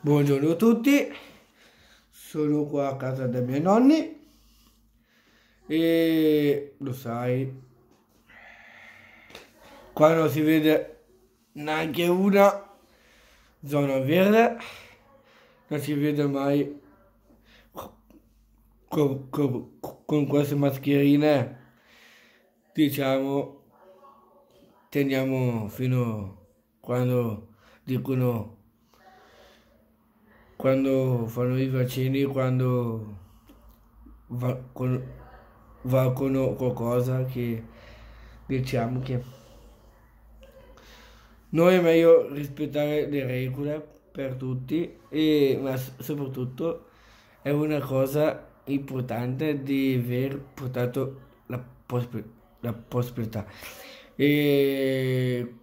Buongiorno a tutti, sono qua a casa dei miei nonni e lo sai, qua non si vede neanche una zona verde, non si vede mai con, con, con queste mascherine, diciamo, teniamo fino a quando dicono quando fanno i vaccini, quando valgono, qualcosa che diciamo che non è meglio rispettare le regole per tutti, e, ma soprattutto è una cosa importante di aver portato la, possibilità. La possibilità. E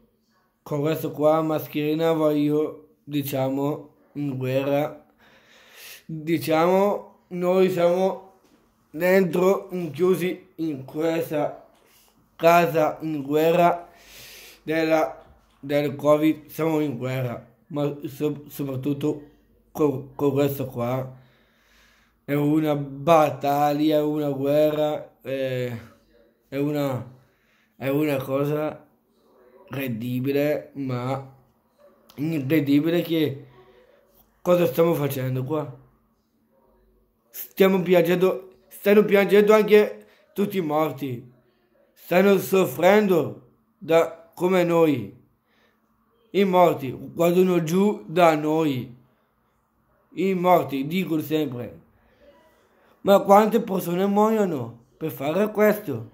con questo qua mascherina voglio, diciamo, in mm. guerra, diciamo, noi siamo dentro, chiusi in questa casa in guerra della, del Covid, siamo in guerra, ma so, soprattutto con, con, questo qua. È una battaglia, una guerra, è, è, una, è una cosa incredibile, ma incredibile che cosa stiamo facendo qua? Stiamo piangendo, stanno piangendo anche tutti i morti, stanno soffrendo da, come noi. I morti guardano giù da noi. I morti dicono sempre. Ma quante persone muoiono per fare questo?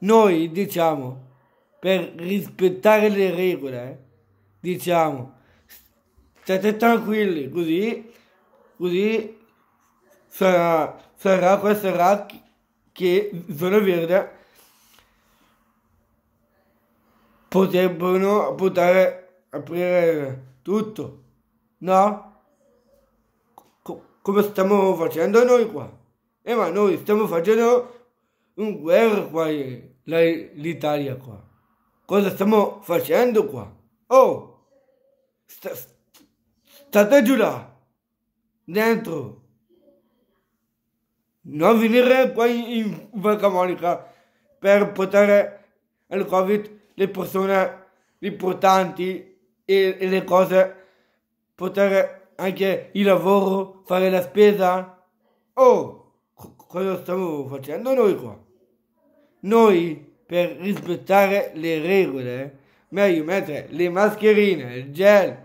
Noi diciamo, per rispettare le regole, eh, diciamo, State tranquilli, così, così sarà, sarà questa RAT che sono Verde potrebbero poter aprire tutto, no? come stiamo facendo noi qua. E eh, ma noi stiamo facendo un guerra qua, l'Italia qua. Cosa stiamo facendo qua? Oh, st- state giù là, dentro. Non venire qua in Vacamonica per portare al Covid le persone importanti e, e le cose, portare anche il lavoro, fare la spesa. Oh, cosa stiamo facendo noi qua? Noi per rispettare le regole, meglio mettere le mascherine, il gel,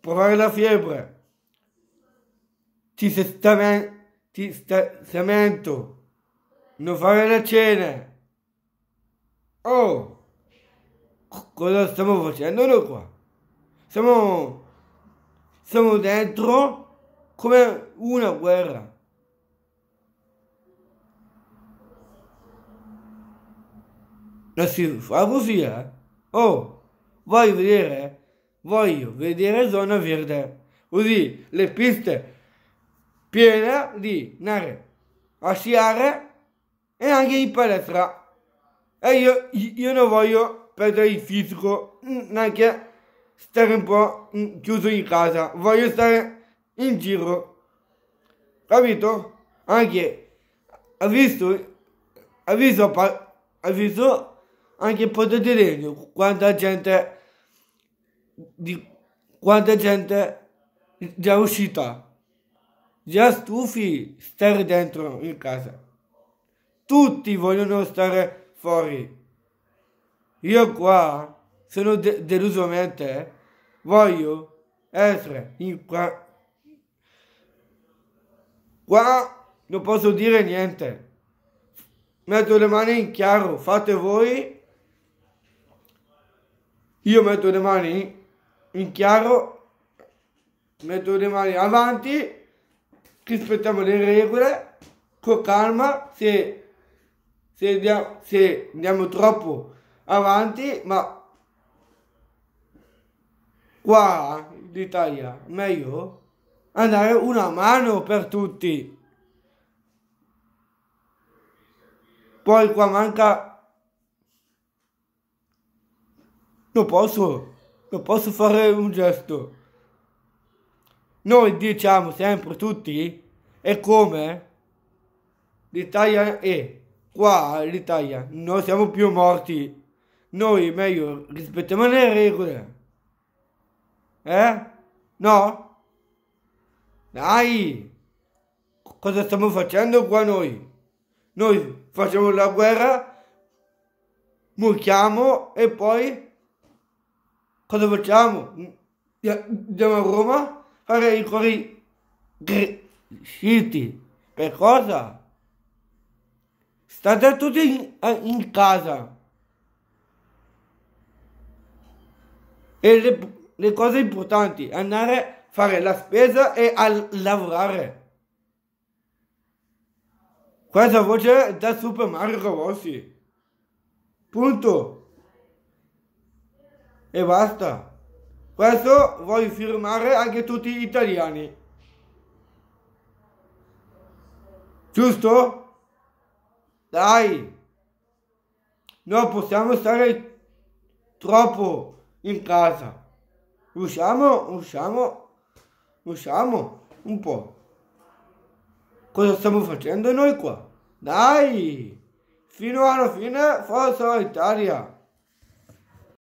provare la febbre, ti, sestamen- ti sta- non fare la cena. Oh, cosa stiamo facendo noi qua? Siamo, siamo dentro come una guerra. Non si fa così, eh? Oh, vai a vedere eh? voglio vedere zona verde, così le piste piene di nare a sciare e anche in palestra. E io, io non voglio perdere il fisico, neanche stare un po' chiuso in casa, voglio stare in giro. Capito? Anche ha visto, ha visto, ha visto anche Ponte di Legno, quanta gente di quanta gente già uscita, già stufi stare dentro in casa. Tutti vogliono stare fuori. Io qua sono de- delusamente, eh. voglio essere in qua. Qua non posso dire niente. Metto le mani in chiaro, fate voi. Io metto le mani in chiaro, metto le mani avanti, rispettiamo le regole, con calma, se, se, andiamo, se andiamo troppo avanti, ma qua l'Italia meglio andare una mano per tutti. Poi qua manca... Non posso non posso fare un gesto. Noi diciamo sempre tutti, e come? L'Italia è, qua l'Italia, non siamo più morti. Noi meglio rispettiamo le regole. Eh? No? Dai! Cosa stiamo facendo qua noi? Noi facciamo la guerra, mucchiamo e poi cosa facciamo? Andiamo a Roma a fare i cori cresciuti. Per cosa? State tutti in, in casa. E le, le cose importanti, andare a fare la spesa e a lavorare. Questa voce è da Super Mario Rossi. Punto e basta. Questo voglio firmare anche tutti gli italiani. Giusto? Dai! Non possiamo stare troppo in casa. Usciamo, usciamo, usciamo un po'. Cosa stiamo facendo noi qua? Dai! Fino alla fine, forza Italia!